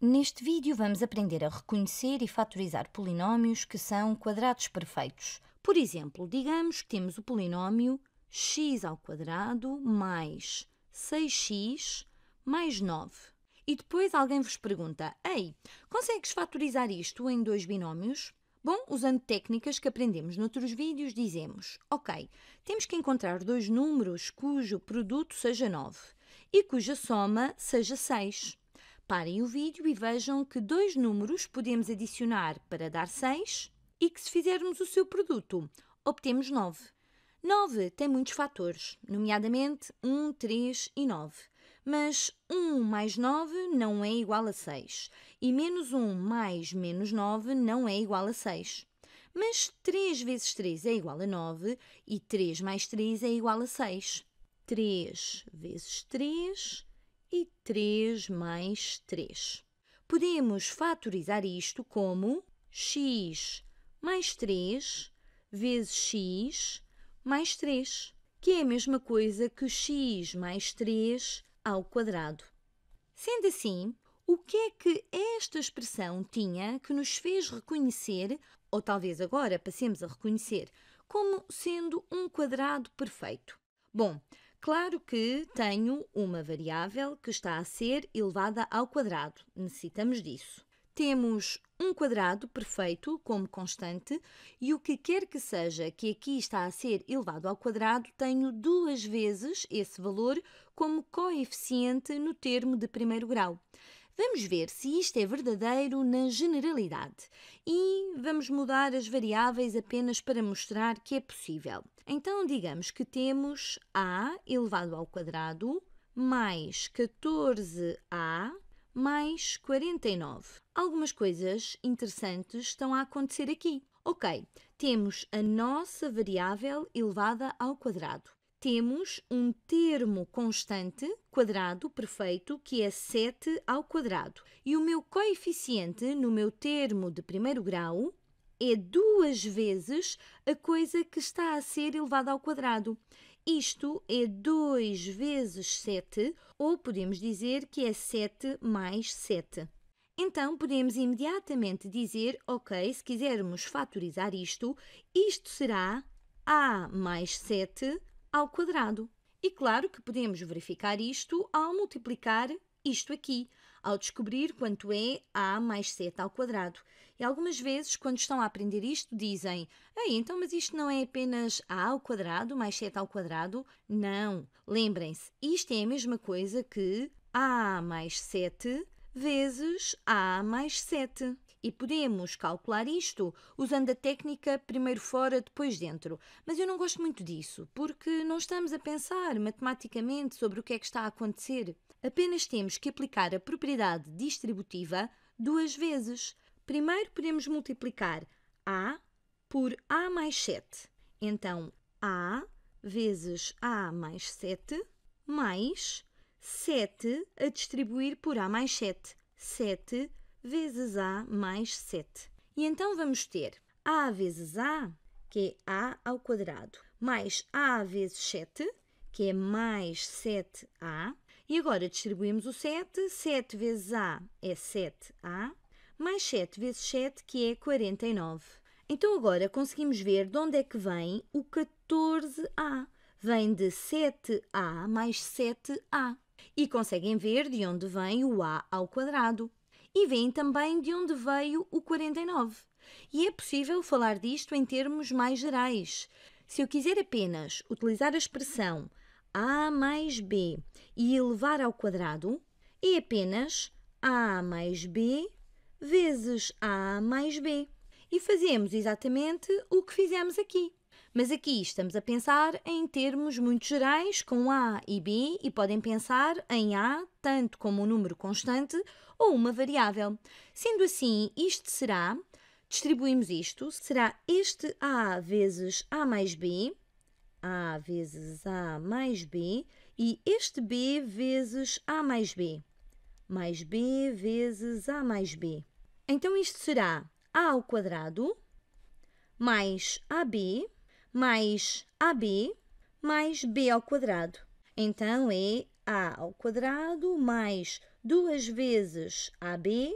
Neste vídeo vamos aprender a reconhecer e fatorizar polinómios que são quadrados perfeitos. Por exemplo, digamos que temos o polinómio x ao quadrado mais 6x mais 9. E depois alguém vos pergunta, Ei, consegues fatorizar isto em dois binómios? Bom, usando técnicas que aprendemos noutros vídeos, dizemos, ok, temos que encontrar dois números cujo produto seja 9 e cuja soma seja 6. Parem o vídeo e vejam que dois números podemos adicionar para dar 6 e que se fizermos o seu produto, obtemos 9. 9 tem muitos fatores, nomeadamente 1, 3 e 9. Mas 1 mais 9 não é igual a 6 e menos 1 mais menos 9 não é igual a 6. Mas 3 vezes 3 é igual a 9 e 3 mais 3 é igual a 6. 3 vezes 3 e 3 mais 3. Podemos fatorizar isto como x mais 3 vezes x mais 3, que é a mesma coisa que x mais 3 ao quadrado. Sendo assim, o que é que esta expressão tinha que nos fez reconhecer, ou talvez agora passemos a reconhecer, como sendo um quadrado perfeito? Bom, Claro que tenho uma variável que está a ser elevada ao quadrado. Necessitamos disso. Temos um quadrado perfeito como constante e o que quer que seja que aqui está a ser elevado ao quadrado, tenho duas vezes esse valor como coeficiente no termo de primeiro grau. Vamos ver se isto é verdadeiro na generalidade e vamos mudar as variáveis apenas para mostrar que é possível. Então, digamos que temos a elevado ao quadrado mais 14a mais 49. Algumas coisas interessantes estão a acontecer aqui. Ok, temos a nossa variável elevada ao quadrado temos um termo constante, quadrado, perfeito, que é 7 ao quadrado. E o meu coeficiente no meu termo de primeiro grau é duas vezes a coisa que está a ser elevada ao quadrado. Isto é 2 vezes 7, ou podemos dizer que é 7 mais 7. Então, podemos imediatamente dizer, ok, se quisermos fatorizar isto, isto será a mais 7 ao quadrado. E claro que podemos verificar isto ao multiplicar isto aqui, ao descobrir quanto é a mais 7 ao quadrado. E algumas vezes, quando estão a aprender isto, dizem: "Ah, então, mas isto não é apenas a ao quadrado mais 7 ao quadrado?" Não. Lembrem-se, isto é a mesma coisa que a mais 7 vezes a mais 7. E podemos calcular isto usando a técnica primeiro fora, depois dentro. Mas eu não gosto muito disso, porque não estamos a pensar matematicamente sobre o que é que está a acontecer. Apenas temos que aplicar a propriedade distributiva duas vezes. Primeiro podemos multiplicar A por A mais 7. Então, A vezes A mais 7 mais 7 a distribuir por A mais 7. 7 vezes A mais 7. E então vamos ter A vezes A, que é A ao quadrado, mais A vezes 7, que é mais 7A. E agora distribuímos o 7. 7 vezes A é 7A, mais 7 vezes 7, que é 49. Então agora conseguimos ver de onde é que vem o 14A. Vem de 7A mais 7A. E conseguem ver de onde vem o A ao quadrado e veem também de onde veio o 49. E é possível falar disto em termos mais gerais. Se eu quiser apenas utilizar a expressão a mais b e elevar ao quadrado, é apenas a mais b vezes a mais b. E fazemos exatamente o que fizemos aqui. Mas aqui estamos a pensar em termos muito gerais com A e B e podem pensar em A tanto como um número constante ou uma variável. Sendo assim, isto será, distribuímos isto, será este A vezes A mais B, A vezes A mais B e este B vezes A mais B, mais B vezes A mais B. Então isto será A ao quadrado mais AB mais AB mais B ao quadrado. Então é A ao quadrado mais duas vezes AB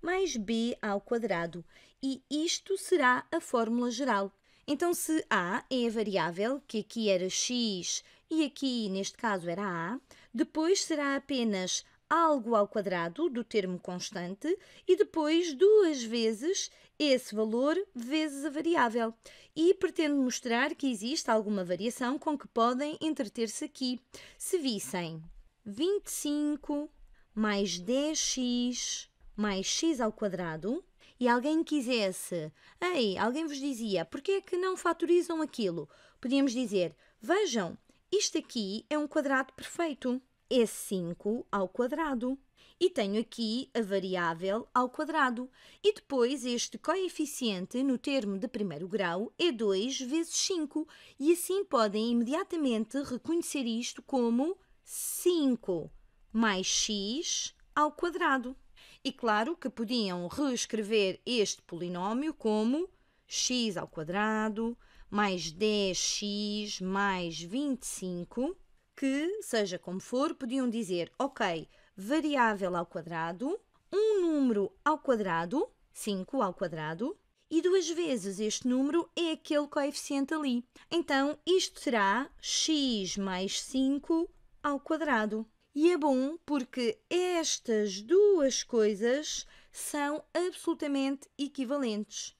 mais B ao quadrado. E isto será a fórmula geral. Então, se A é a variável, que aqui era x e aqui, neste caso, era A, depois será apenas algo ao quadrado do termo constante e depois duas vezes esse valor vezes a variável. E pretendo mostrar que existe alguma variação com que podem entreter-se aqui. Se vissem 25 mais 10x mais x ao quadrado e alguém quisesse, ei, alguém vos dizia, porquê é que não fatorizam aquilo? Podíamos dizer, vejam, isto aqui é um quadrado perfeito é 5 ao quadrado. E tenho aqui a variável ao quadrado. E depois este coeficiente no termo de primeiro grau é 2 vezes 5. E assim podem imediatamente reconhecer isto como 5 mais x ao quadrado. E claro que podiam reescrever este polinómio como x ao quadrado mais 10x mais 25 que, seja como for, podiam dizer, ok, variável ao quadrado, um número ao quadrado, 5 ao quadrado, e duas vezes este número é aquele coeficiente ali. Então, isto será x mais 5 ao quadrado. E é bom porque estas duas coisas são absolutamente equivalentes.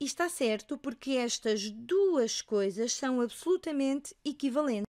E está certo porque estas duas coisas são absolutamente equivalentes.